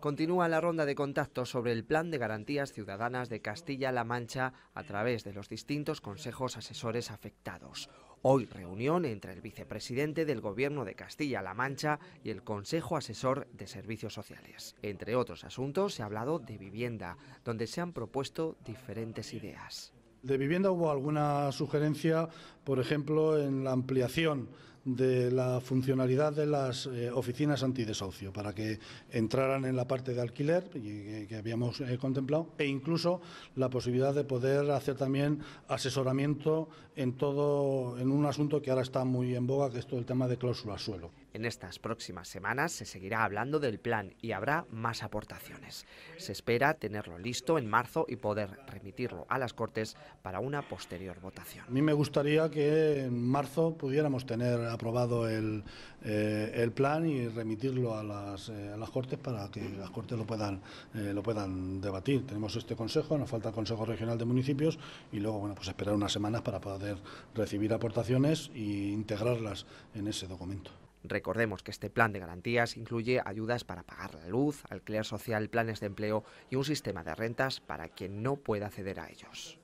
Continúa la ronda de contactos sobre el Plan de Garantías Ciudadanas de Castilla-La Mancha a través de los distintos consejos asesores afectados. Hoy reunión entre el vicepresidente del Gobierno de Castilla-La Mancha y el Consejo Asesor de Servicios Sociales. Entre otros asuntos se ha hablado de vivienda, donde se han propuesto diferentes ideas. De vivienda hubo alguna sugerencia, por ejemplo, en la ampliación de la funcionalidad de las eh, oficinas antidesocio para que entraran en la parte de alquiler que, habíamos eh, contemplado e incluso la posibilidad de poder hacer también asesoramiento en todo en un asunto que ahora está muy en boga que es todo el tema de cláusula suelo. En estas próximas semanas se seguirá hablando del plan y habrá más aportaciones. Se espera tenerlo listo en marzo y poder remitirlo a las Cortes para una posterior votación. A mí me gustaría que en marzo pudiéramos tener aprobado eh, el, plan y remitirlo eh, a las, Cortes para que las Cortes lo puedan, eh, lo puedan debatir. Tenemos este Consejo, nos falta el Consejo Regional de Municipios y luego bueno, pues esperar unas semanas para poder recibir aportaciones e integrarlas en ese documento. Recordemos que este plan de garantías incluye ayudas para pagar la luz, alquiler social, planes de empleo y un sistema de rentas para quien no pueda acceder a ellos.